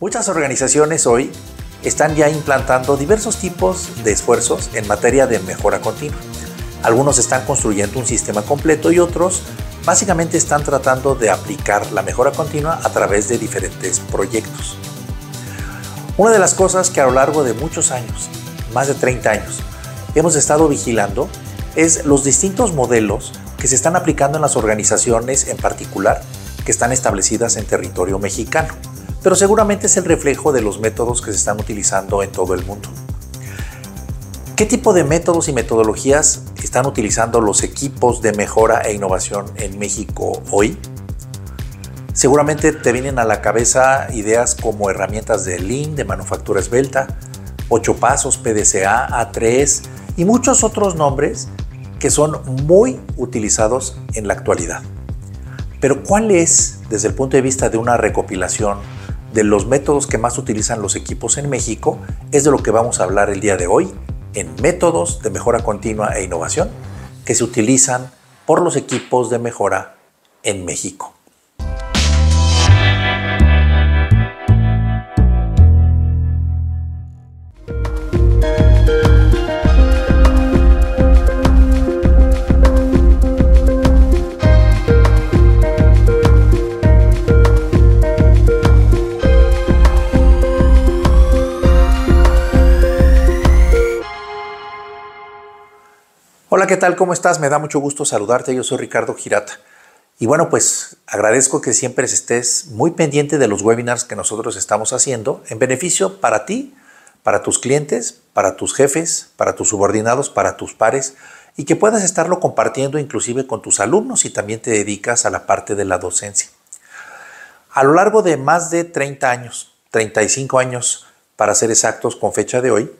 Muchas organizaciones hoy están ya implantando diversos tipos de esfuerzos en materia de mejora continua. Algunos están construyendo un sistema completo y otros básicamente están tratando de aplicar la mejora continua a través de diferentes proyectos. Una de las cosas que a lo largo de muchos años, más de 30 años, hemos estado vigilando es los distintos modelos que se están aplicando en las organizaciones en particular que están establecidas en territorio mexicano pero seguramente es el reflejo de los métodos que se están utilizando en todo el mundo. ¿Qué tipo de métodos y metodologías están utilizando los equipos de mejora e innovación en México hoy? Seguramente te vienen a la cabeza ideas como herramientas de Lean, de manufactura esbelta, 8 pasos, PDCA, A3 y muchos otros nombres que son muy utilizados en la actualidad. Pero ¿cuál es, desde el punto de vista de una recopilación de los métodos que más utilizan los equipos en México, es de lo que vamos a hablar el día de hoy en métodos de mejora continua e innovación que se utilizan por los equipos de mejora en México. ¿qué tal? ¿Cómo estás? Me da mucho gusto saludarte. Yo soy Ricardo Girata. Y bueno, pues agradezco que siempre estés muy pendiente de los webinars que nosotros estamos haciendo en beneficio para ti, para tus clientes, para tus jefes, para tus subordinados, para tus pares y que puedas estarlo compartiendo inclusive con tus alumnos y también te dedicas a la parte de la docencia. A lo largo de más de 30 años, 35 años para ser exactos con fecha de hoy,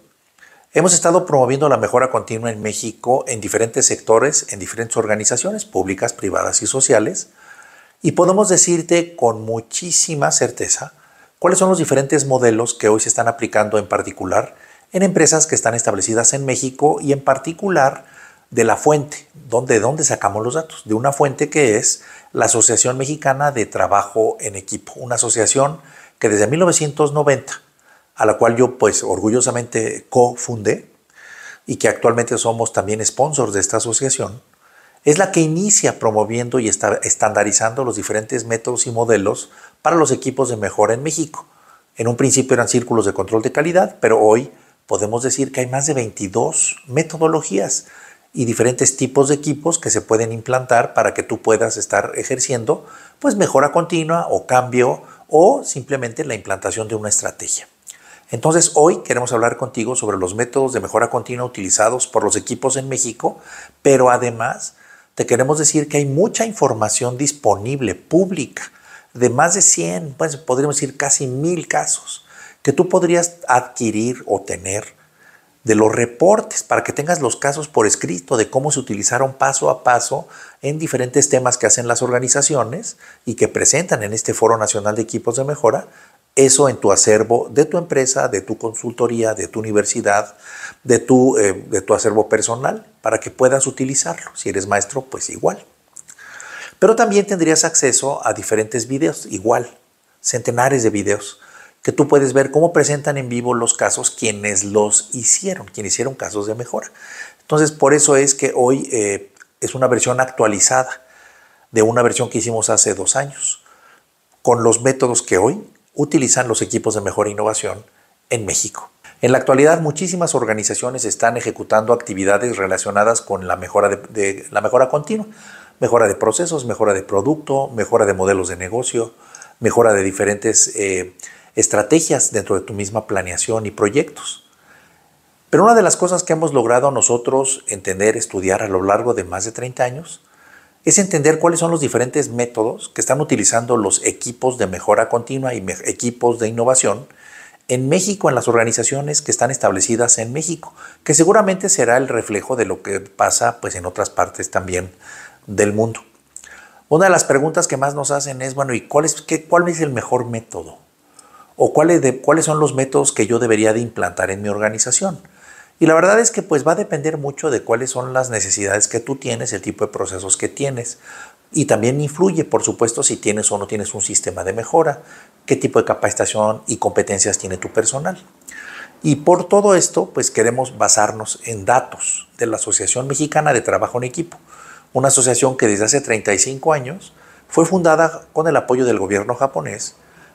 Hemos estado promoviendo la mejora continua en México en diferentes sectores, en diferentes organizaciones públicas, privadas y sociales, y podemos decirte con muchísima certeza cuáles son los diferentes modelos que hoy se están aplicando en particular en empresas que están establecidas en México y en particular de la fuente, donde, de dónde sacamos los datos, de una fuente que es la Asociación Mexicana de Trabajo en Equipo, una asociación que desde 1990 a la cual yo pues orgullosamente cofundé y que actualmente somos también sponsors de esta asociación, es la que inicia promoviendo y estandarizando los diferentes métodos y modelos para los equipos de mejora en México. En un principio eran círculos de control de calidad, pero hoy podemos decir que hay más de 22 metodologías y diferentes tipos de equipos que se pueden implantar para que tú puedas estar ejerciendo pues mejora continua o cambio o simplemente la implantación de una estrategia. Entonces hoy queremos hablar contigo sobre los métodos de mejora continua utilizados por los equipos en México, pero además te queremos decir que hay mucha información disponible, pública, de más de 100, pues podríamos decir casi mil casos, que tú podrías adquirir o tener de los reportes para que tengas los casos por escrito de cómo se utilizaron paso a paso en diferentes temas que hacen las organizaciones y que presentan en este Foro Nacional de Equipos de Mejora eso en tu acervo de tu empresa, de tu consultoría, de tu universidad, de tu, eh, de tu acervo personal, para que puedas utilizarlo. Si eres maestro, pues igual. Pero también tendrías acceso a diferentes videos, igual, centenares de videos, que tú puedes ver cómo presentan en vivo los casos quienes los hicieron, quienes hicieron casos de mejora. Entonces, por eso es que hoy eh, es una versión actualizada de una versión que hicimos hace dos años, con los métodos que hoy utilizan los equipos de mejor innovación en México. En la actualidad, muchísimas organizaciones están ejecutando actividades relacionadas con la mejora, de, la mejora continua, mejora de procesos, mejora de producto, mejora de modelos de negocio, mejora de diferentes eh, estrategias dentro de tu misma planeación y proyectos. Pero una de las cosas que hemos logrado nosotros entender, estudiar a lo largo de más de 30 años, es entender cuáles son los diferentes métodos que están utilizando los equipos de mejora continua y equipos de innovación en México, en las organizaciones que están establecidas en México, que seguramente será el reflejo de lo que pasa pues, en otras partes también del mundo. Una de las preguntas que más nos hacen es, bueno, ¿y cuál es, cuál es el mejor método? ¿O cuáles son los métodos que yo debería de implantar en mi organización? Y la verdad es que pues va a depender mucho de cuáles son las necesidades que tú tienes, el tipo de procesos que tienes. Y también influye, por supuesto, si tienes o no tienes un sistema de mejora, qué tipo de capacitación y competencias tiene tu personal. Y por todo esto, pues queremos basarnos en datos de la Asociación Mexicana de Trabajo en Equipo, una asociación que desde hace 35 años fue fundada con el apoyo del gobierno japonés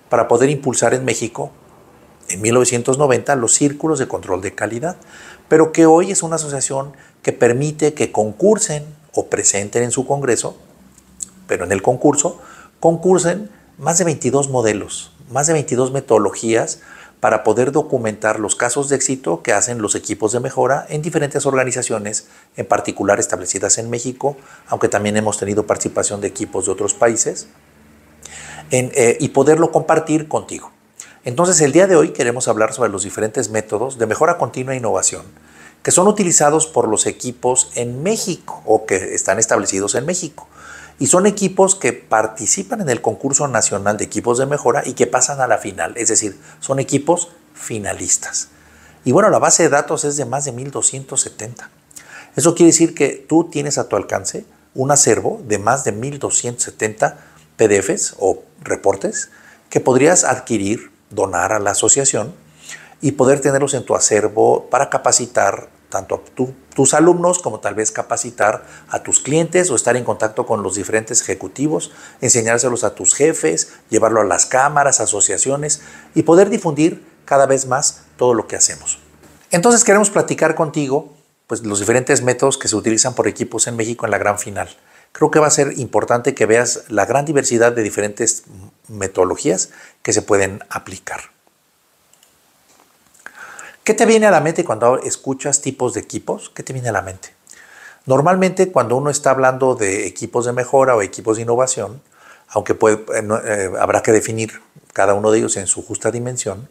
para poder impulsar en México, en 1990, los círculos de control de calidad, pero que hoy es una asociación que permite que concursen o presenten en su Congreso, pero en el concurso, concursen más de 22 modelos, más de 22 metodologías para poder documentar los casos de éxito que hacen los equipos de mejora en diferentes organizaciones, en particular establecidas en México, aunque también hemos tenido participación de equipos de otros países, eh, y poderlo compartir contigo. Entonces, el día de hoy queremos hablar sobre los diferentes métodos de mejora continua e innovación que son utilizados por los equipos en México o que están establecidos en México. Y son equipos que participan en el concurso nacional de equipos de mejora y que pasan a la final, es decir, son equipos finalistas. Y bueno, la base de datos es de más de 1270. Eso quiere decir que tú tienes a tu alcance un acervo de más de 1270 PDFs o reportes que podrías adquirir donar a la asociación y poder tenerlos en tu acervo para capacitar tanto a tus alumnos como tal vez capacitar a tus clientes o estar en contacto con los diferentes ejecutivos, enseñárselos a tus jefes, llevarlo a las cámaras, asociaciones y poder difundir cada vez más todo lo que hacemos. Entonces queremos platicar contigo pues, los diferentes métodos que se utilizan por equipos en México en la gran final. Creo que va a ser importante que veas la gran diversidad de diferentes metodologías que se pueden aplicar. ¿Qué te viene a la mente cuando escuchas tipos de equipos? ¿Qué te viene a la mente? Normalmente cuando uno está hablando de equipos de mejora o equipos de innovación, aunque puede, eh, eh, habrá que definir cada uno de ellos en su justa dimensión,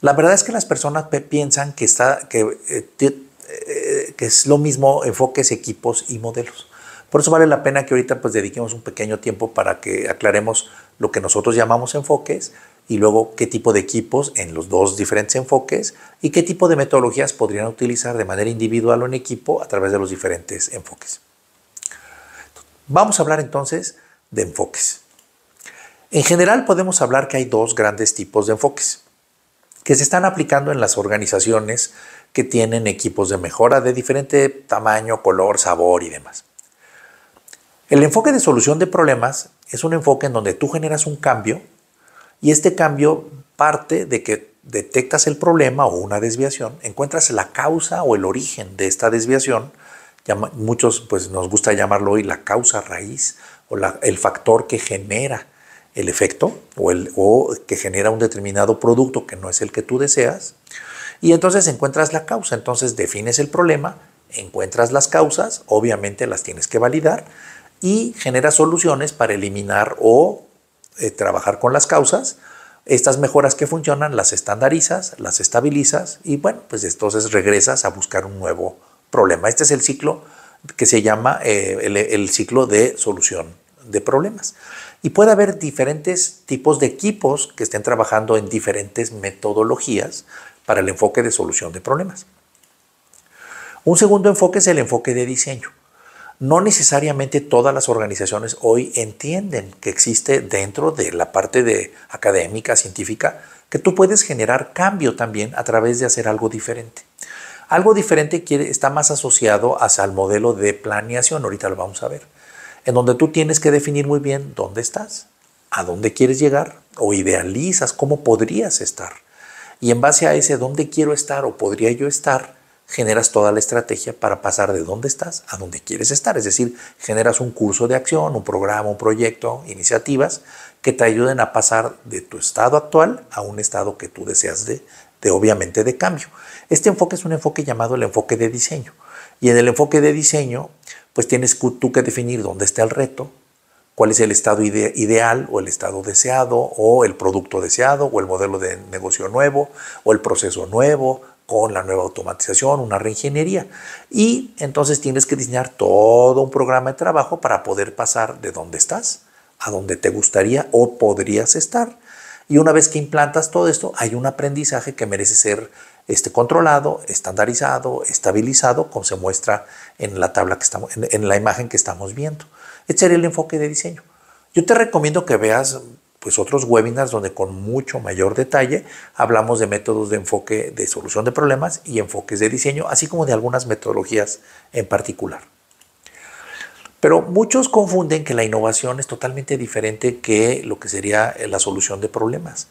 la verdad es que las personas piensan que, está, que, eh, que es lo mismo enfoques, equipos y modelos. Por eso vale la pena que ahorita pues dediquemos un pequeño tiempo para que aclaremos lo que nosotros llamamos enfoques, y luego qué tipo de equipos en los dos diferentes enfoques y qué tipo de metodologías podrían utilizar de manera individual o en equipo a través de los diferentes enfoques. Vamos a hablar entonces de enfoques. En general podemos hablar que hay dos grandes tipos de enfoques que se están aplicando en las organizaciones que tienen equipos de mejora de diferente tamaño, color, sabor y demás. El enfoque de solución de problemas es un enfoque en donde tú generas un cambio y este cambio parte de que detectas el problema o una desviación, encuentras la causa o el origen de esta desviación, muchos pues nos gusta llamarlo hoy la causa raíz o el factor que genera el efecto o, el, o que genera un determinado producto que no es el que tú deseas. Y entonces encuentras la causa, entonces defines el problema, encuentras las causas, obviamente las tienes que validar y genera soluciones para eliminar o eh, trabajar con las causas. Estas mejoras que funcionan las estandarizas, las estabilizas y bueno, pues entonces regresas a buscar un nuevo problema. Este es el ciclo que se llama eh, el ciclo de solución de problemas. Y puede haber diferentes tipos de equipos que estén trabajando en diferentes metodologías para el enfoque de solución de problemas. Un segundo enfoque es el enfoque de diseño. No necesariamente todas las organizaciones hoy entienden que existe dentro de la parte de académica, científica, que tú puedes generar cambio también a través de hacer algo diferente. Algo diferente que está más asociado hacia el modelo de planeación, ahorita lo vamos a ver, en donde tú tienes que definir muy bien dónde estás, a dónde quieres llegar o idealizas cómo podrías estar. Y en base a ese dónde quiero estar o podría yo estar, generas toda la estrategia para pasar de dónde estás a dónde quieres estar. Es decir, generas un curso de acción, un programa, un proyecto, iniciativas que te ayuden a pasar de tu estado actual a un estado que tú deseas de, obviamente de cambio. Este enfoque es un enfoque llamado el enfoque de diseño. Y en el enfoque de diseño, pues tienes tú que definir dónde está el reto, cuál es el estado ideal o el estado deseado o el producto deseado o el modelo de negocio nuevo o el proceso nuevo con la nueva automatización, una reingeniería. Y entonces tienes que diseñar todo un programa de trabajo para poder pasar de donde estás a donde te gustaría o podrías estar. Y una vez que implantas todo esto, hay un aprendizaje que merece ser este, controlado, estandarizado, estabilizado, como se muestra en la tabla que estamos, en, la imagen que estamos viendo. Ese sería el enfoque de diseño. Yo te recomiendo que veas pues otros webinars donde con mucho mayor detalle hablamos de métodos de enfoque de solución de problemas y enfoques de diseño, así como de algunas metodologías en particular. Pero muchos confunden que la innovación es totalmente diferente que lo que sería eh, la solución de problemas.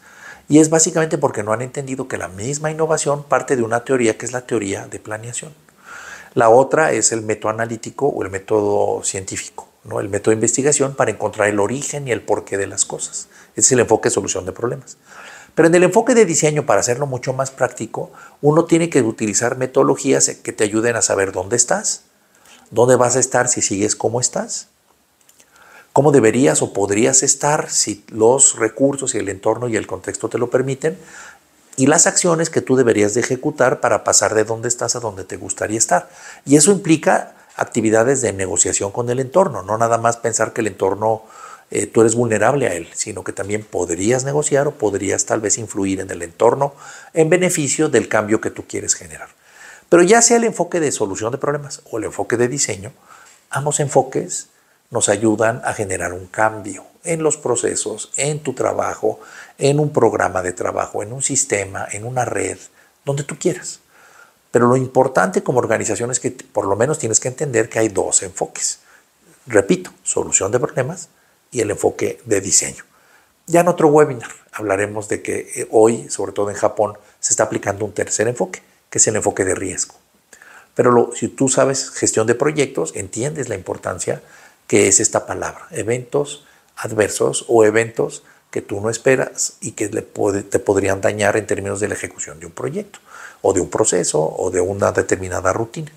Y es básicamente porque no han entendido que la misma innovación parte de una teoría que es la teoría de planeación. La otra es el método analítico o el método científico, el método de investigación para encontrar el origen y el porqué de las cosas es el enfoque de solución de problemas. Pero en el enfoque de diseño, para hacerlo mucho más práctico, uno tiene que utilizar metodologías que te ayuden a saber dónde estás, dónde vas a estar si sigues como estás, cómo deberías o podrías estar si los recursos y el entorno y el contexto te lo permiten, y las acciones que tú deberías de ejecutar para pasar de dónde estás a donde te gustaría estar. Y eso implica actividades de negociación con el entorno, no nada más pensar que el entorno eh, tú eres vulnerable a él, sino que también podrías negociar o podrías tal vez influir en el entorno en beneficio del cambio que tú quieres generar. Pero ya sea el enfoque de solución de problemas o el enfoque de diseño, ambos enfoques nos ayudan a generar un cambio en los procesos, en tu trabajo, en un programa de trabajo, en un sistema, en una red, donde tú quieras. Pero lo importante como organización es que por lo menos tienes que entender que hay dos enfoques. Repito, solución de problemas y el enfoque de diseño. Ya en otro webinar hablaremos de que eh, hoy, sobre todo en Japón, se está aplicando un tercer enfoque, que es el enfoque de riesgo. Pero si tú sabes gestión de proyectos, entiendes la importancia que es esta palabra, eventos adversos o eventos que tú no esperas y que le te podrían dañar en términos de la ejecución de un proyecto o de un proceso o de una determinada rutina.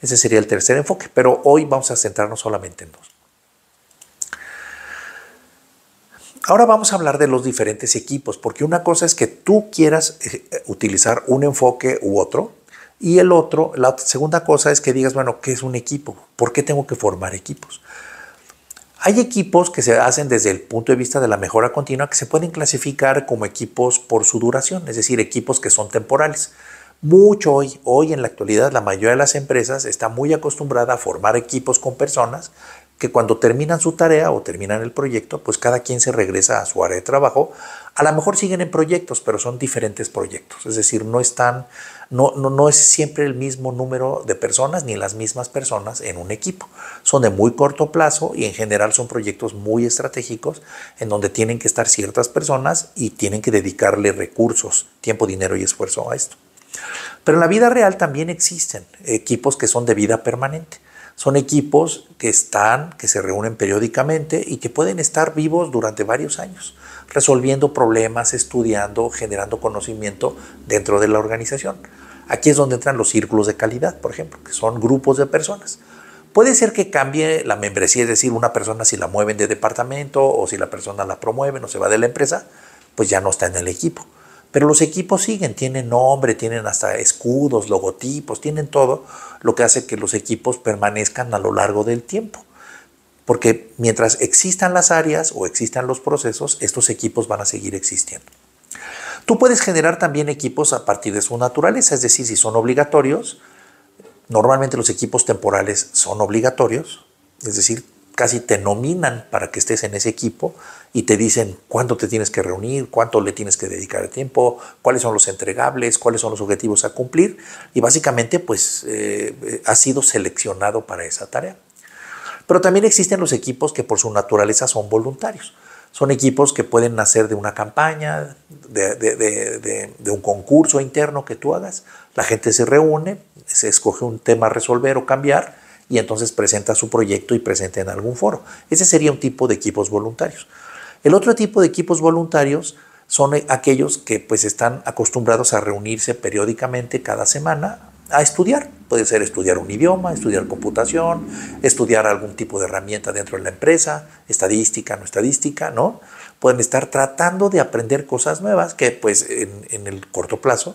Ese sería el tercer enfoque, pero hoy vamos a centrarnos solamente en dos. Ahora vamos a hablar de los diferentes equipos, porque una cosa es que tú quieras eh, eh, utilizar un enfoque u otro, y el otro, la segunda cosa es que digas, bueno, ¿qué es un equipo? ¿Por qué tengo que formar equipos? Hay equipos que se hacen desde el punto de vista de la mejora continua que se pueden clasificar como equipos por su duración, es decir, equipos que son temporales. Mucho hoy, hoy en la actualidad, la mayoría de las empresas está muy acostumbrada a formar equipos con personas que cuando terminan su tarea o terminan el proyecto, pues cada quien se regresa a su área de trabajo. A lo mejor siguen en proyectos, pero son diferentes proyectos, es decir, no están, no, no, no es siempre el mismo número de personas ni las mismas personas en un equipo. Son de muy corto plazo y en general son proyectos muy estratégicos en donde tienen que estar ciertas personas y tienen que dedicarle recursos, tiempo, dinero y esfuerzo a esto. Pero en la vida real también existen equipos que son de vida permanente. Son equipos que están, que se reúnen periódicamente y que pueden estar vivos durante varios años, resolviendo problemas, estudiando, generando conocimiento dentro de la organización. Aquí es donde entran los círculos de calidad, por ejemplo, que son grupos de personas. Puede ser que cambie la membresía, es decir, una persona si la mueven de departamento o si la persona la promueven o se va de la empresa, pues ya no está en el equipo. Pero los equipos siguen, tienen nombre, tienen hasta escudos, logotipos, tienen todo lo que hace que los equipos permanezcan a lo largo del tiempo. Porque mientras existan las áreas o existan los procesos, estos equipos van a seguir existiendo. Tú puedes generar también equipos a partir de su naturaleza, es decir, si son obligatorios, normalmente los equipos temporales son obligatorios, es decir, casi te nominan para que estés en ese equipo y te dicen cuándo te tienes que reunir, cuánto le tienes que dedicar el tiempo, cuáles son los entregables, cuáles son los objetivos a cumplir y básicamente pues ha eh, has sido seleccionado para esa tarea. Pero también existen los equipos que por su naturaleza son voluntarios. Son equipos que pueden nacer de una campaña, de, de, un concurso interno que tú hagas. La gente se reúne, se escoge un tema a resolver o cambiar y entonces presenta su proyecto y presenta en algún foro. Ese sería un tipo de equipos voluntarios. El otro tipo de equipos voluntarios son aquellos que pues están acostumbrados a reunirse periódicamente cada semana a estudiar. Puede ser estudiar un idioma, estudiar computación, estudiar algún tipo de herramienta dentro de la empresa, estadística, no estadística, ¿no? Pueden estar tratando de aprender cosas nuevas que pues en, en el corto plazo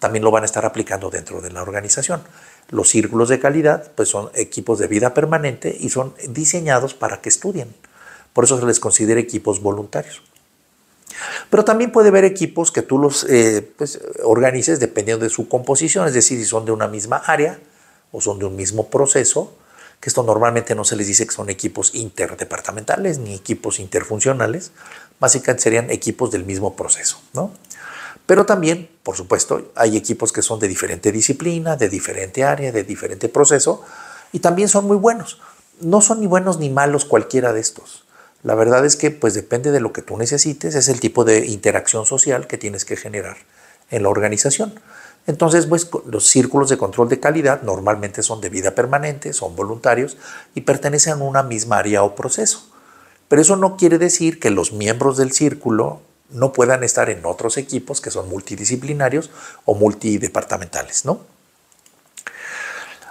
también lo van a estar aplicando dentro de la organización. Los círculos de calidad pues son equipos de vida permanente y son diseñados para que estudien. Por eso se les considera equipos voluntarios. Pero también puede haber equipos que tú los eh, pues, organices dependiendo de su composición, es decir, si son de una misma área o son de un mismo proceso, que esto normalmente no se les dice que son equipos interdepartamentales ni equipos interfuncionales, básicamente serían equipos del mismo proceso, ¿no? Pero también, por supuesto, hay equipos que son de diferente disciplina, de diferente área, de diferente proceso, y también son muy buenos. No son ni buenos ni malos cualquiera de estos. La verdad es que pues depende de lo que tú necesites, es el tipo de interacción social que tienes que generar en la organización. Entonces, pues los círculos de control de calidad normalmente son de vida permanente, son voluntarios y pertenecen a una misma área o proceso. Pero eso no quiere decir que los miembros del círculo no puedan estar en otros equipos que son multidisciplinarios o multidepartamentales, ¿no?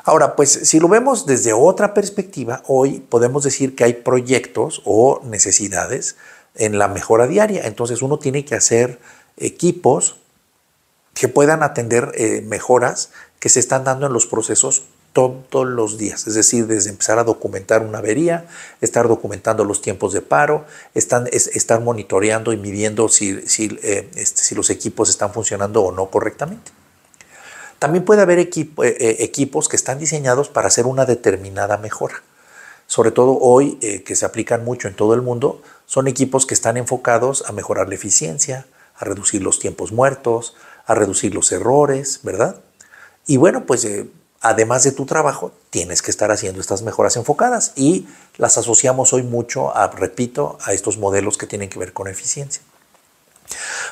Ahora, pues si lo vemos desde otra perspectiva, hoy podemos decir que hay proyectos o necesidades en la mejora diaria. Entonces uno tiene que hacer equipos que puedan atender eh, mejoras que se están dando en los procesos todos los días, es decir, desde empezar a documentar una avería, estar documentando los tiempos de paro, están, estar monitoreando y midiendo si, eh, este, si, los equipos están funcionando o no correctamente. También puede haber equipo, eh, eh, equipos que están diseñados para hacer una determinada mejora. Sobre todo hoy, que se aplican mucho en todo el mundo, son equipos que están enfocados a mejorar la eficiencia, a reducir los tiempos muertos, a reducir los errores, ¿verdad? Y bueno, pues además de tu trabajo, tienes que estar haciendo estas mejoras enfocadas y las asociamos hoy mucho, a, repito, a estos modelos que tienen que ver con eficiencia.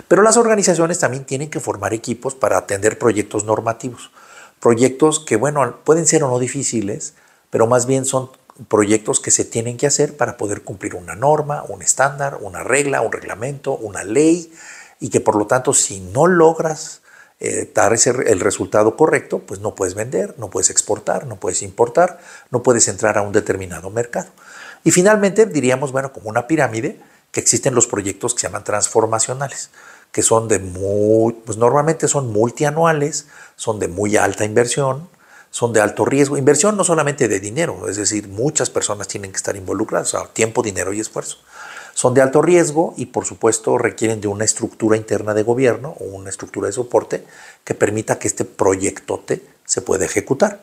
Pero las organizaciones también tienen que formar equipos para atender proyectos normativos. Proyectos que, bueno, pueden ser o no difíciles, pero más bien son proyectos que se tienen que hacer para poder cumplir una norma, un estándar, una regla, un reglamento, una ley, y que por lo tanto si no logras eh, dar el resultado correcto, pues no puedes vender, no puedes exportar, no puedes importar, no puedes entrar a un determinado mercado. Y finalmente diríamos, bueno, como una pirámide, que existen los proyectos que se llaman transformacionales, que son de muy, pues normalmente son multianuales, son de muy alta inversión, son de alto riesgo. Inversión no solamente de dinero, es decir, muchas personas tienen que estar involucradas, o sea, tiempo, dinero y esfuerzo. Son de alto riesgo y por supuesto requieren de una estructura interna de gobierno o una estructura de soporte que permita que este proyectote se pueda ejecutar.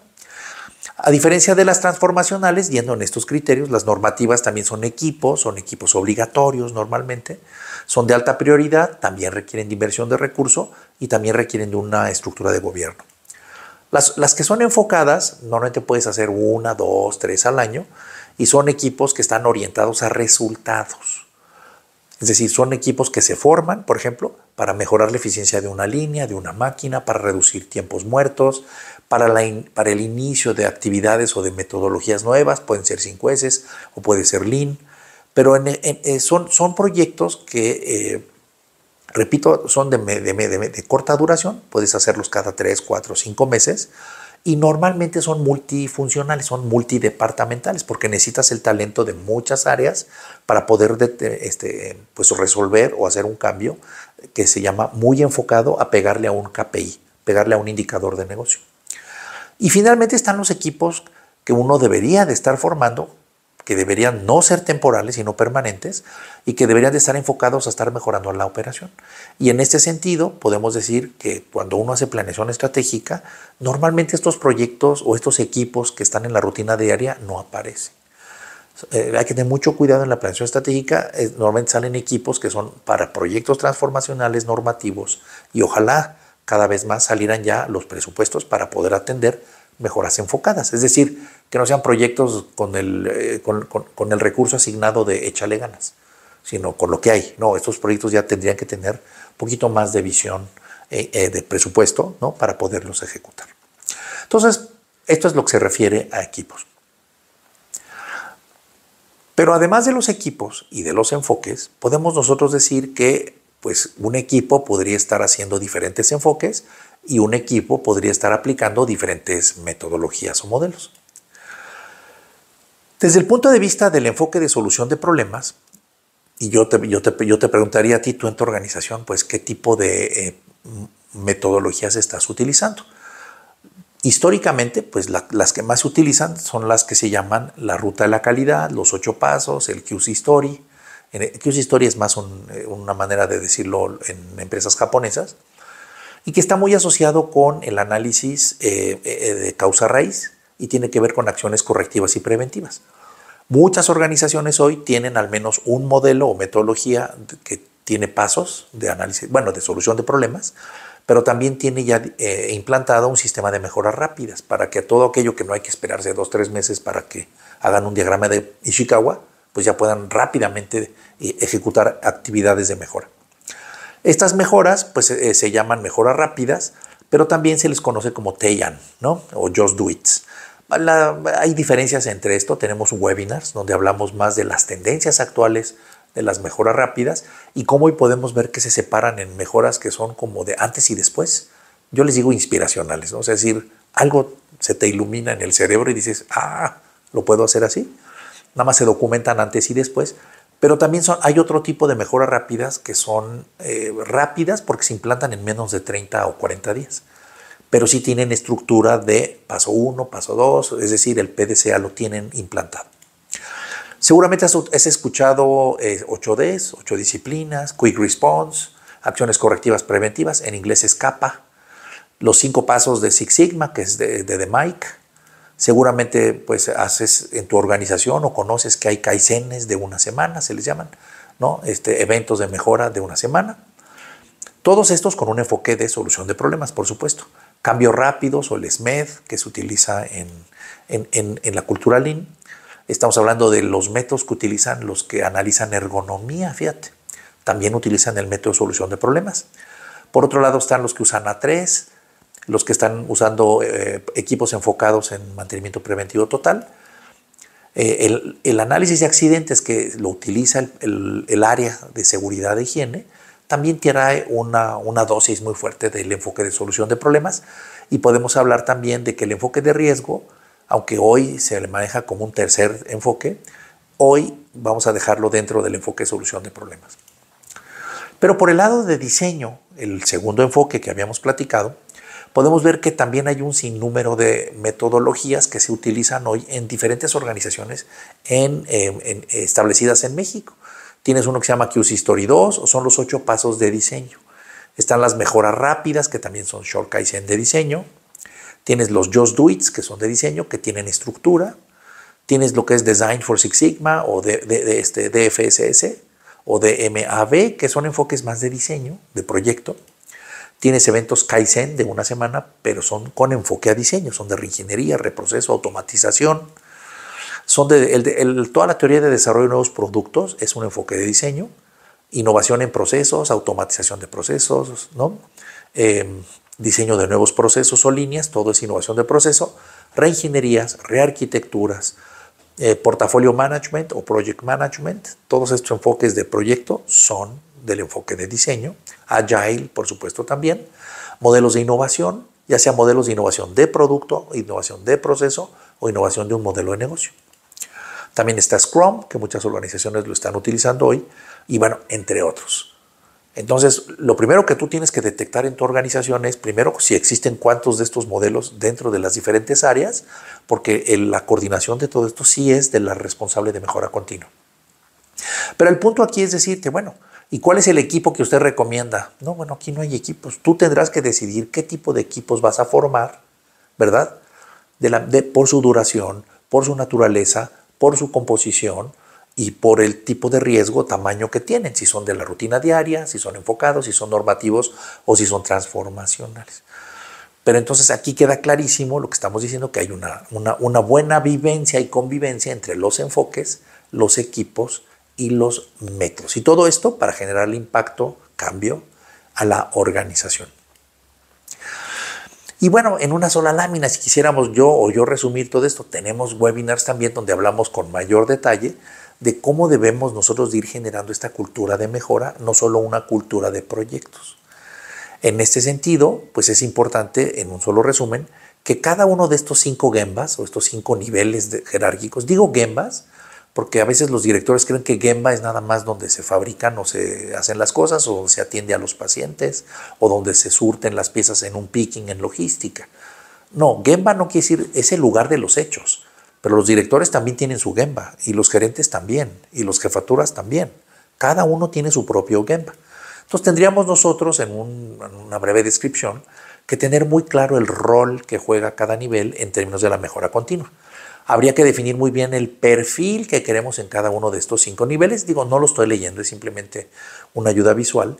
A diferencia de las transformacionales, yendo en estos criterios, las normativas también son equipos, son equipos obligatorios normalmente, son de alta prioridad, también requieren de inversión de recurso y también requieren de una estructura de gobierno. Las, las, que son enfocadas, normalmente puedes hacer una, dos, tres al año, y son equipos que están orientados a resultados. Es decir, son equipos que se forman, por ejemplo, para mejorar la eficiencia de una línea, de una máquina, para reducir tiempos muertos, para, para el inicio de actividades o de metodologías nuevas, pueden ser 5S o puede ser Lean, pero eh, son, son proyectos que, eh, repito, son de, de, corta duración, puedes hacerlos cada 3, 4, 5 meses, y normalmente son multifuncionales, son multidepartamentales, porque necesitas el talento de muchas áreas para poder este, pues resolver o hacer un cambio que se llama muy enfocado a pegarle a un KPI, pegarle a un indicador de negocio. Y finalmente están los equipos que uno debería de estar formando que deberían no ser temporales, sino permanentes, y que deberían de estar enfocados a estar mejorando la operación. Y en este sentido, podemos decir que cuando uno hace planeación estratégica, normalmente estos proyectos o estos equipos que están en la rutina diaria no aparecen. Eh, hay que tener mucho cuidado en la planeación estratégica. Eh, normalmente salen equipos que son para proyectos transformacionales normativos y ojalá cada vez más salieran ya los presupuestos para poder atender mejoras enfocadas, es decir, que no sean proyectos con el, eh, con, el recurso asignado de échale ganas, sino con lo que hay. No, estos proyectos ya tendrían que tener un poquito más de visión eh, eh, de presupuesto para poderlos ejecutar. Entonces, esto es lo que se refiere a equipos. Pero además de los equipos y de los enfoques, podemos nosotros decir que pues, un equipo podría estar haciendo diferentes enfoques y un equipo podría estar aplicando diferentes metodologías o modelos. Desde el punto de vista del enfoque de solución de problemas, y yo te, yo te, preguntaría a ti, tú en tu organización, pues qué tipo de eh, metodologías estás utilizando. Históricamente, pues las que más se utilizan son las que se llaman la ruta de la calidad, los ocho pasos, el QC Story. El QC Story es más eh, una manera de decirlo en empresas japonesas y que está muy asociado con el análisis eh, eh, de causa raíz y tiene que ver con acciones correctivas y preventivas. Muchas organizaciones hoy tienen al menos un modelo o metodología que tiene pasos de análisis, bueno, de solución de problemas, pero también tiene ya eh, implantado un sistema de mejoras rápidas para que todo aquello que no hay que esperarse dos, tres meses para que hagan un diagrama de Ishikawa, pues ya puedan rápidamente ejecutar actividades de mejora. Estas mejoras pues, eh, se llaman mejoras rápidas, pero también se les conoce como Teian o Just Do It. hay diferencias entre esto. Tenemos webinars donde hablamos más de las tendencias actuales, de las mejoras rápidas y cómo hoy podemos ver que se separan en mejoras que son como de antes y después. Yo les digo inspiracionales, ¿no? es decir, algo se te ilumina en el cerebro y dices, ah, lo puedo hacer así. Nada más se documentan antes y después pero también hay otro tipo de mejoras rápidas que son eh, rápidas porque se implantan en menos de 30 o 40 días. Pero sí tienen estructura de paso 1, paso 2, es decir, el PDCA lo tienen implantado. Seguramente has, escuchado 8Ds, eh, 8 disciplinas, Quick Response, acciones correctivas preventivas, en inglés es CAPA, los cinco pasos de Six Sigma, que es de, de, de Mike, Seguramente pues haces en tu organización o conoces que hay kaizenes de una semana, se les llaman, ¿no? Este, eventos de mejora de una semana. Todos estos con un enfoque de solución de problemas, por supuesto. Cambios rápidos o el SMED que se utiliza en, la cultura Lean. Estamos hablando de los métodos que utilizan los que analizan ergonomía, fíjate. También utilizan el método de solución de problemas. Por otro lado están los que usan A3, los que están usando eh, equipos enfocados en mantenimiento preventivo total. Eh, el, análisis de accidentes que lo utiliza el, área de seguridad de higiene también tiene una, una dosis muy fuerte del enfoque de solución de problemas y podemos hablar también de que el enfoque de riesgo, aunque hoy se le maneja como un tercer enfoque, hoy vamos a dejarlo dentro del enfoque de solución de problemas. Pero por el lado de diseño, el segundo enfoque que habíamos platicado, podemos ver que también hay un sinnúmero de metodologías que se utilizan hoy en diferentes organizaciones em, establecidas en México. Tienes uno que se llama QC Story 2, o son los ocho pasos de diseño. Están las mejoras rápidas, que también son short kaizen de diseño. Tienes los Just Do que son de diseño, que tienen estructura. Tienes lo que es Design for Six Sigma o de, este DFSS o DMAB, que son enfoques más de diseño, de proyecto. Tienes eventos Kaizen de una semana, pero son con enfoque a diseño, son de reingeniería, reproceso, automatización. Son de, toda la teoría de desarrollo de nuevos productos es un enfoque de diseño, innovación en procesos, automatización de procesos, ¿no? Em, diseño de nuevos procesos o líneas, todo es innovación de proceso, reingenierías, rearquitecturas, eh, portafolio management o project management, todos estos enfoques de proyecto son del enfoque de diseño, Agile, por supuesto, también, modelos de innovación, ya sea modelos de innovación de producto, innovación de proceso o innovación de un modelo de negocio. También está Scrum, que muchas organizaciones lo están utilizando hoy, y bueno, entre otros. Entonces, lo primero que tú tienes que detectar en tu organización es, primero, si existen cuántos de estos modelos dentro de las diferentes áreas, porque la coordinación de todo esto sí es de la responsable de mejora continua. Pero el punto aquí es decirte, bueno, ¿Y cuál es el equipo que usted recomienda? No, bueno, aquí no hay equipos. Tú tendrás que decidir qué tipo de equipos vas a formar, ¿verdad? por su duración, por su naturaleza, por su composición y por el tipo de riesgo, tamaño que tienen, si son de la rutina diaria, si son enfocados, si son normativos o si son transformacionales. Pero entonces aquí queda clarísimo lo que estamos diciendo, que hay una buena vivencia y convivencia entre los enfoques, los equipos y los métodos. Y todo esto para el impacto, cambio a la organización. Y bueno, en una sola lámina, si quisiéramos yo o yo resumir todo esto, tenemos webinars también donde hablamos con mayor detalle de cómo debemos nosotros ir generando esta cultura de mejora, no solo una cultura de proyectos. En este sentido, pues es importante, en un solo resumen, que cada uno de estos cinco gembas o estos cinco niveles jerárquicos, digo gembas porque a veces los directores creen que Gemba es nada más donde se fabrican o se hacen las cosas, o donde se atiende a los pacientes, o donde se surten las piezas en un picking, en logística. No, Gemba no quiere decir, es el lugar de los hechos, pero los directores también tienen su Gemba, y los gerentes también, y los jefaturas también. Cada uno tiene su propio Gemba. Entonces tendríamos nosotros, en, en una breve descripción, que tener muy claro el rol que juega cada nivel en términos de la mejora continua habría que definir muy bien el perfil que queremos en cada uno de estos cinco niveles. Digo, no lo estoy leyendo, es simplemente una ayuda visual,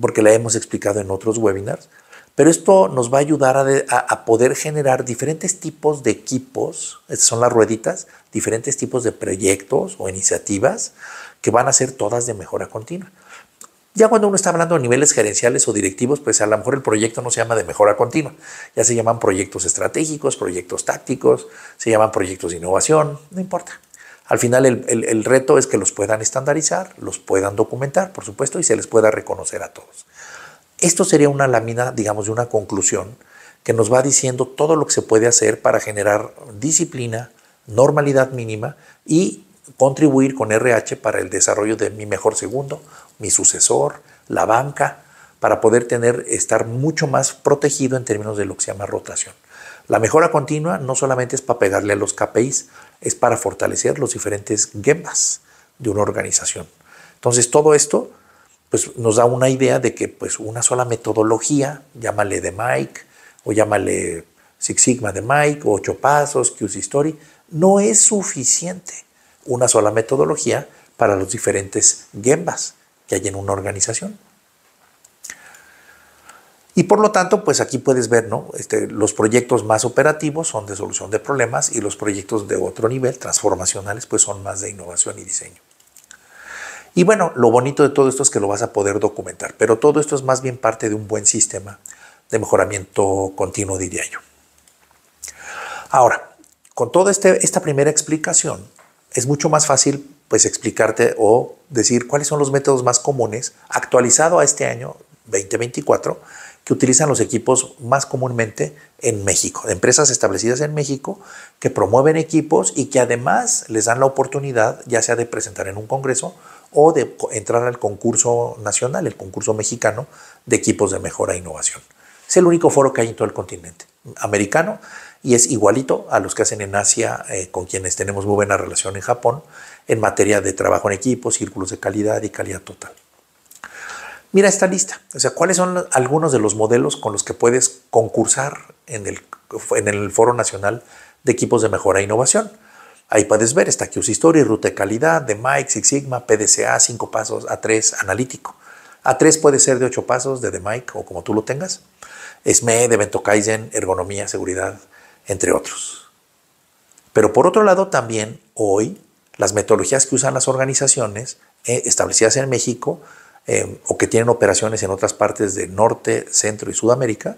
porque la hemos explicado en otros webinars. Pero esto nos va a ayudar a, poder generar diferentes tipos de equipos, estas son las rueditas, diferentes tipos de proyectos o iniciativas que van a ser todas de mejora continua. Ya cuando uno está hablando a niveles gerenciales o directivos, pues a lo mejor el proyecto no se llama de mejora continua, ya se llaman proyectos estratégicos, proyectos tácticos, se llaman proyectos de innovación, no importa. Al final el, el, reto es que los puedan estandarizar, los puedan documentar, por supuesto, y se les pueda reconocer a todos. Esto sería una lámina, digamos, de una conclusión que nos va diciendo todo lo que se puede hacer para generar disciplina, normalidad mínima y contribuir con RH para el desarrollo de mi mejor segundo mi sucesor, la banca, para poder tener, estar mucho más protegido en términos de lo que se llama rotación. La mejora continua no solamente es para pegarle a los KPIs, es para fortalecer los diferentes gembas de una organización. Entonces, todo esto pues, nos da una idea de que pues, una sola metodología, llámale de Mike o llámale Six Sigma de Mike Ocho Pasos, QC Story, no es suficiente una sola metodología para los diferentes gembas que hay en una organización. Y por lo tanto, pues aquí puedes ver, ¿no? Este, los proyectos más operativos son de solución de problemas y los proyectos de otro nivel, transformacionales, pues son más de innovación y diseño. Y bueno, lo bonito de todo esto es que lo vas a poder documentar, pero todo esto es más bien parte de un buen sistema de mejoramiento continuo, diría yo. Ahora, con toda este, esta primera explicación, es mucho más fácil pues explicarte o decir cuáles son los métodos más comunes actualizado a este año 2024 que utilizan los equipos más comúnmente en México, de empresas establecidas en México que promueven equipos y que además les dan la oportunidad ya sea de presentar en un congreso o de entrar al concurso nacional, el concurso mexicano de equipos de mejora e innovación. Es el único foro que hay en todo el continente americano y es igualito a los que hacen en Asia, eh, con quienes tenemos muy buena relación en Japón, en materia de trabajo en equipo, círculos de calidad y calidad total. Mira esta lista, o sea, cuáles son algunos de los modelos con los que puedes concursar en el, en el Foro Nacional de Equipos de Mejora e Innovación. Ahí puedes ver, está QS History, Ruta de Calidad, de Mike, Six Sigma, PDCA, 5 pasos, A3, analítico. A3 puede ser de Ocho pasos, de The Mike o como tú lo tengas. SME, de Bento Kaizen, ergonomía, seguridad, entre otros. Pero por otro lado, también hoy las metodologías que usan las organizaciones eh, establecidas en México em, o que tienen operaciones en otras partes de Norte, Centro y Sudamérica.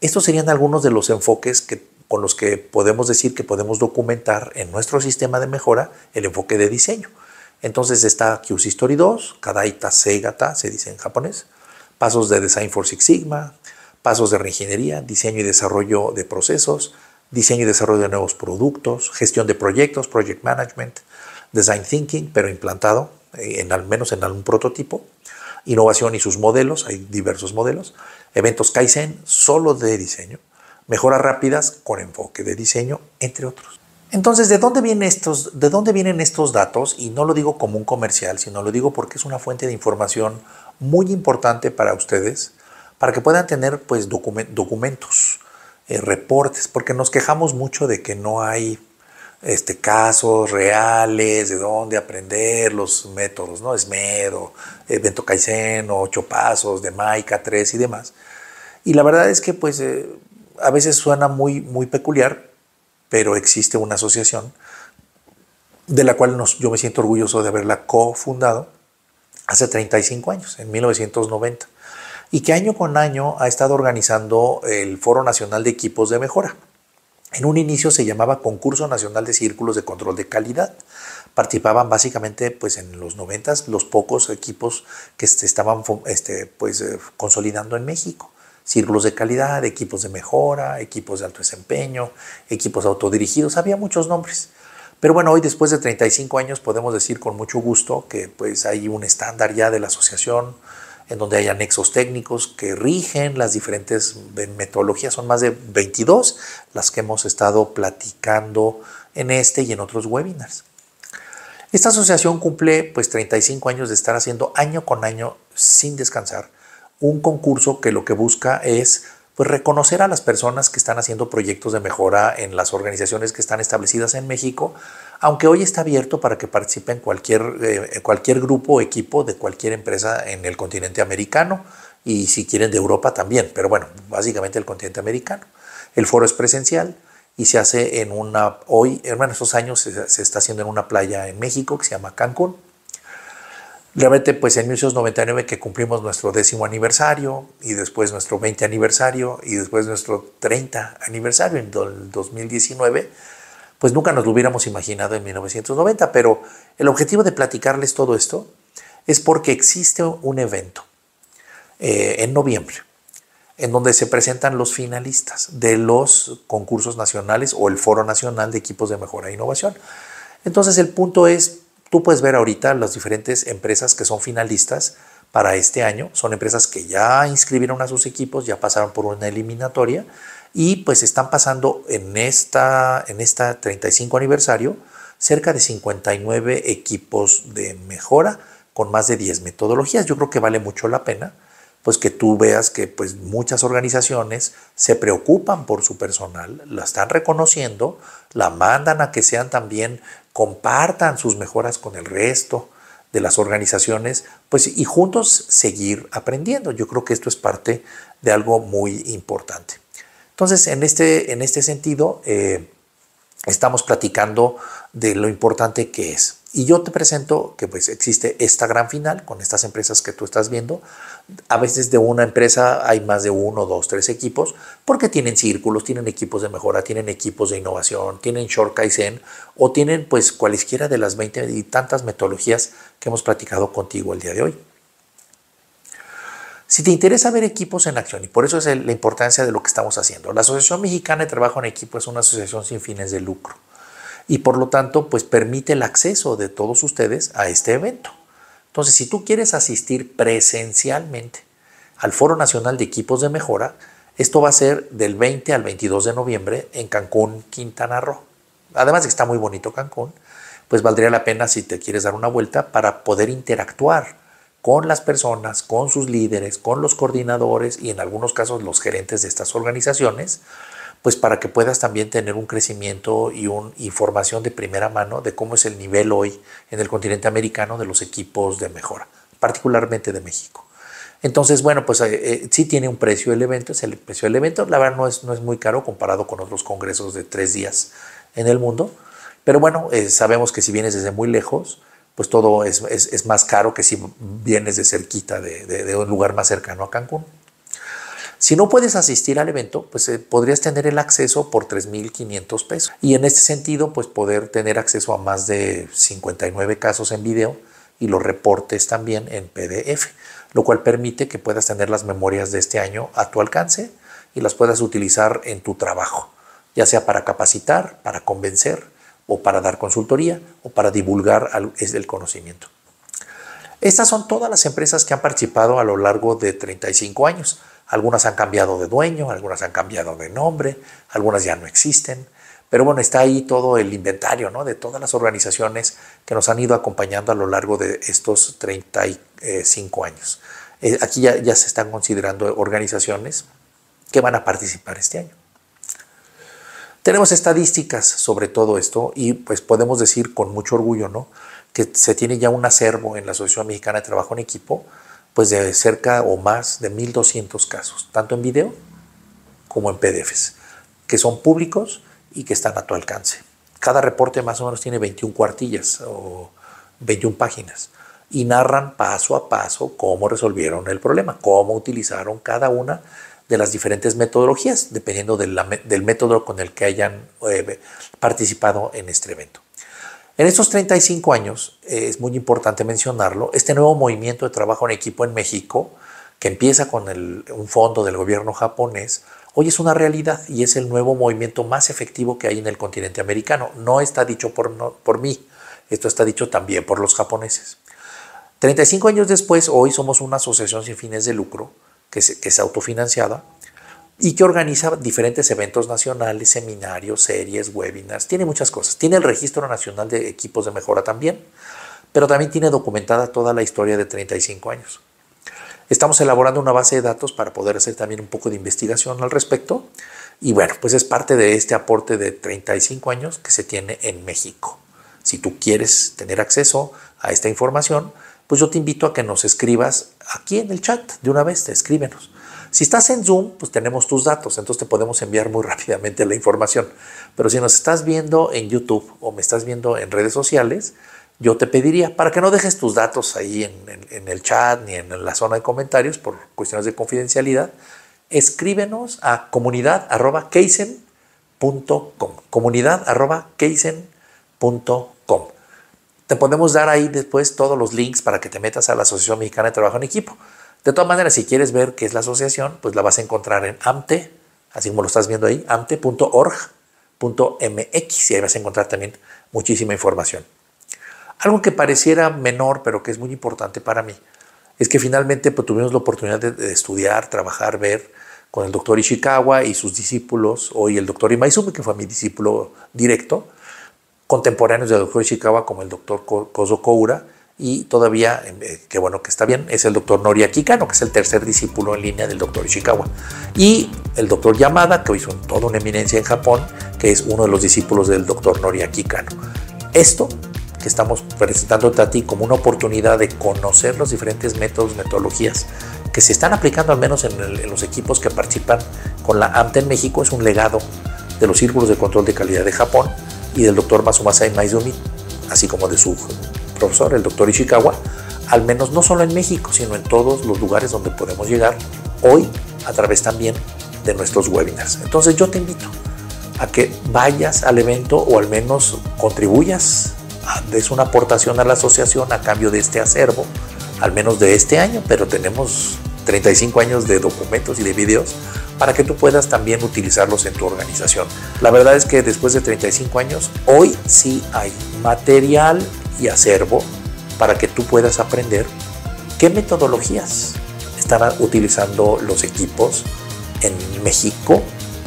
Estos serían algunos de los enfoques con los que podemos decir que podemos documentar en nuestro sistema de mejora el enfoque de diseño. Entonces está QC story 2, Kadaita segata se dice en japonés, pasos de Design for Six Sigma, pasos de reingeniería, diseño y desarrollo de procesos, diseño y desarrollo de nuevos productos, gestión de proyectos, project management, design thinking, pero implantado eh, en al menos en algún prototipo, innovación y sus modelos, hay diversos modelos, eventos Kaizen solo de diseño, mejoras rápidas con enfoque de diseño, entre otros. Entonces, ¿de dónde, vienen estos, ¿de dónde vienen estos datos? Y no lo digo como un comercial, sino lo digo porque es una fuente de información muy importante para ustedes, para que puedan tener pues, documentos eh, reportes, porque nos quejamos mucho de que no hay este, casos reales, de dónde aprender los métodos, ¿no? esmero, Evento Caiceno, Ocho Pasos, de Maica 3 y demás. Y la verdad es que pues eh, a veces suena muy, muy peculiar, pero existe una asociación de la cual yo me siento orgulloso de haberla cofundado hace 35 años, en 1990 y que año con año ha estado organizando el Foro Nacional de Equipos de Mejora. En un inicio se llamaba Concurso Nacional de Círculos de Control de Calidad. Participaban básicamente pues, en los 90 los pocos equipos que se estaban este, pues, eh, consolidando en México. Círculos de calidad, equipos de mejora, equipos de alto desempeño, equipos autodirigidos, había muchos nombres. Pero bueno, hoy después de 35 años podemos decir con mucho gusto que pues, hay un estándar ya de la asociación, en donde hay anexos técnicos que rigen las diferentes metodologías. Son más de 22 las que hemos estado platicando en este y en otros webinars. Esta asociación cumple pues 35 años de estar haciendo año con año sin descansar un concurso que lo que busca es pues reconocer a las personas que están haciendo proyectos de mejora en las organizaciones que están establecidas en México, aunque hoy está abierto para que participen cualquier, eh, cualquier grupo o equipo de cualquier empresa en el continente americano y si quieren de Europa también, pero bueno, básicamente el continente americano. El foro es presencial y se hace en una, hoy, bueno, estos años se, se está haciendo en una playa en México que se llama Cancún. Realmente, pues en 1999 que cumplimos nuestro décimo aniversario y después nuestro 20 aniversario y después nuestro 30 aniversario en 2019, pues nunca nos lo hubiéramos imaginado en 1990, pero el objetivo de platicarles todo esto es porque existe un evento eh, en noviembre en donde se presentan los finalistas de los concursos nacionales o el Foro Nacional de Equipos de Mejora e Innovación. Entonces el punto es Tú puedes ver ahorita las diferentes empresas que son finalistas para este año. Son empresas que ya inscribieron a sus equipos, ya pasaron por una eliminatoria y pues están pasando en esta en esta 35 aniversario cerca de 59 equipos de mejora con más de 10 metodologías. Yo creo que vale mucho la pena pues que tú veas que pues muchas organizaciones se preocupan por su personal, la están reconociendo, la mandan a que sean también compartan sus mejoras con el resto de las organizaciones, pues y juntos seguir aprendiendo. Yo creo que esto es parte de algo muy importante. Entonces, en este, en este sentido, eh, estamos platicando de lo importante que es. Y yo te presento que pues existe esta gran final con estas empresas que tú estás viendo, a veces de una empresa hay más de uno, dos, tres equipos, porque tienen círculos, tienen equipos de mejora, tienen equipos de innovación, tienen Short Kaizen o tienen pues cualesquiera de las 20 y tantas metodologías que hemos platicado contigo el día de hoy. Si te interesa ver equipos en acción, y por eso es la importancia de lo que estamos haciendo, la Asociación Mexicana de Trabajo en Equipo es una asociación sin fines de lucro y por lo tanto pues permite el acceso de todos ustedes a este evento. Entonces, si tú quieres asistir presencialmente al Foro Nacional de Equipos de Mejora, esto va a ser del 20 al 22 de noviembre en Cancún, Quintana Roo. Además de que está muy bonito Cancún, pues valdría la pena si te quieres dar una vuelta para poder interactuar con las personas, con sus líderes, con los coordinadores y en algunos casos los gerentes de estas organizaciones pues para que puedas también tener un crecimiento y una información de primera mano de cómo es el nivel hoy en el continente americano de los equipos de mejora, particularmente de México. Entonces, bueno, pues eh, eh, sí tiene un precio el evento, es el precio del evento, la verdad no es, no es muy caro comparado con otros congresos de tres días en el mundo, pero bueno, eh, sabemos que si vienes desde muy lejos, pues todo es, más caro que si vienes de cerquita, de un lugar más cercano a Cancún. Si no puedes asistir al evento, pues eh, podrías tener el acceso por 3.500 pesos. Y en este sentido, pues poder tener acceso a más de 59 casos en video y los reportes también en PDF, lo cual permite que puedas tener las memorias de este año a tu alcance y las puedas utilizar en tu trabajo, ya sea para capacitar, para convencer o para dar consultoría o para divulgar el conocimiento. Estas son todas las empresas que han participado a lo largo de 35 años. Algunas han cambiado de dueño, algunas han cambiado de nombre, algunas ya no existen. Pero bueno, está ahí todo el inventario ¿no? de todas las organizaciones que nos han ido acompañando a lo largo de estos 35 años. Eh, aquí ya, ya, se están considerando organizaciones que van a participar este año. Tenemos estadísticas sobre todo esto y pues podemos decir con mucho orgullo ¿no? que se tiene ya un acervo en la Asociación Mexicana de Trabajo en Equipo pues de cerca o más de 1.200 casos, tanto en video como en PDFs, que son públicos y que están a tu alcance. Cada reporte más o menos tiene 21 cuartillas o 21 páginas y narran paso a paso cómo resolvieron el problema, cómo utilizaron cada una de las diferentes metodologías, dependiendo del método con el que hayan eh, participado en este evento. En estos 35 años, eh, es muy importante mencionarlo, este nuevo movimiento de trabajo en equipo en México, que empieza con un fondo del gobierno japonés, hoy es una realidad y es el nuevo movimiento más efectivo que hay en el continente americano. No está dicho por, por mí, esto está dicho también por los japoneses. 35 años después, hoy somos una asociación sin fines de lucro, que es autofinanciada, y que organiza diferentes eventos nacionales, seminarios, series, webinars, tiene muchas cosas. Tiene el Registro Nacional de Equipos de Mejora también, pero también tiene documentada toda la historia de 35 años. Estamos elaborando una base de datos para poder hacer también un poco de investigación al respecto y bueno, pues es parte de este aporte de 35 años que se tiene en México. Si tú quieres tener acceso a esta información, pues yo te invito a que nos escribas aquí en el chat de una vez, te escríbenos si estás en Zoom, pues tenemos tus datos, entonces te podemos enviar muy rápidamente la información. Pero si nos estás viendo en YouTube o me estás viendo en redes sociales, yo te pediría para que no dejes tus datos ahí en, el chat ni en la zona de comentarios por cuestiones de confidencialidad, escríbenos a comunidad.keisen.com. Comunidad.keisen.com. Te podemos dar ahí después todos los links para que te metas a la Asociación Mexicana de Trabajo en Equipo. De todas maneras, si quieres ver qué es la asociación, pues la vas a encontrar en AMTE, así como lo estás viendo ahí, amte.org.mx y ahí vas a encontrar también muchísima información. Algo que pareciera menor, pero que es muy importante para mí, es que finalmente pues, tuvimos la oportunidad de, estudiar, trabajar, ver con el doctor Ishikawa y sus discípulos, hoy el doctor Imaizumi, que fue mi discípulo directo, contemporáneos del doctor Ishikawa como el doctor Kozo Koura, y todavía, em, eh, que bueno, que está bien, es el doctor Noria Kikano, que es el tercer discípulo en línea del doctor Ishikawa. Y el doctor Yamada, que hoy son toda una eminencia en Japón, que es uno de los discípulos del doctor Noria Kikano. Esto que estamos presentando a ti como una oportunidad de conocer los diferentes métodos, metodologías que se están aplicando al menos en, los equipos que participan con la AMTE en México, es un legado de los círculos de control de calidad de Japón y del doctor Masumasa Maizumi, así como de su profesor, el doctor Ishikawa, al menos no solo en México, sino en todos los lugares donde podemos llegar hoy a través también de nuestros webinars. Entonces yo te invito a que vayas al evento o al menos contribuyas, des una aportación a la asociación a cambio de este acervo, al menos de este año, pero tenemos 35 años de documentos y de videos para que tú puedas también utilizarlos en tu organización. La verdad es que después de 35 años, hoy sí hay material y acervo para que tú puedas aprender qué metodologías están utilizando los equipos en México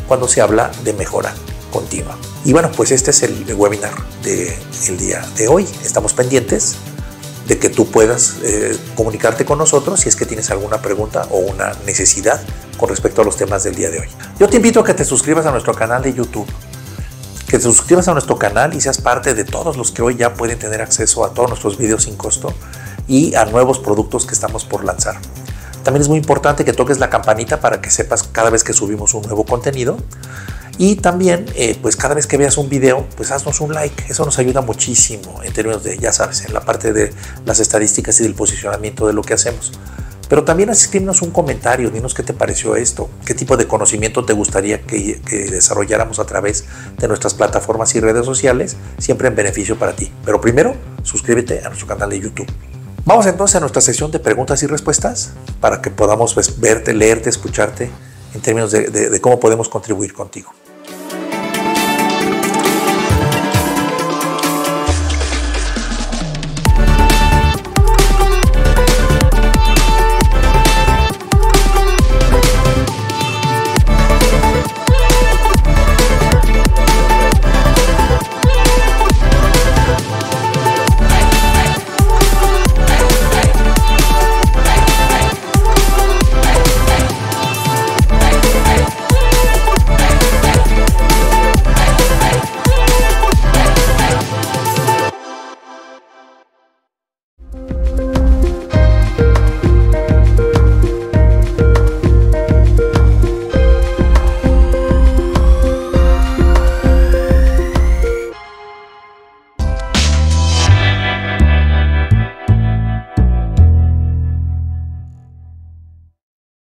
cuando se habla de mejora continua. Y bueno, pues este es el webinar del día de hoy. Estamos pendientes de que tú puedas eh, comunicarte con nosotros si es que tienes alguna pregunta o una necesidad con respecto a los temas del día de hoy. Yo te invito a que te suscribas a nuestro canal de YouTube que te suscribas a nuestro canal y seas parte de todos los que hoy ya pueden tener acceso a todos nuestros videos sin costo y a nuevos productos que estamos por lanzar. También es muy importante que toques la campanita para que sepas cada vez que subimos un nuevo contenido. Y también, eh, pues cada vez que veas un video, pues haznos un like. Eso nos ayuda muchísimo en términos de, ya sabes, en la parte de las estadísticas y del posicionamiento de lo que hacemos. Pero también escribirnos un comentario, dinos qué te pareció esto, qué tipo de conocimiento te gustaría que, desarrolláramos a través de nuestras plataformas y redes sociales, siempre en beneficio para ti. Pero primero, suscríbete a nuestro canal de YouTube. Vamos entonces a nuestra sesión de preguntas y respuestas para que podamos pues, verte, leerte, escucharte en términos de cómo podemos contribuir contigo.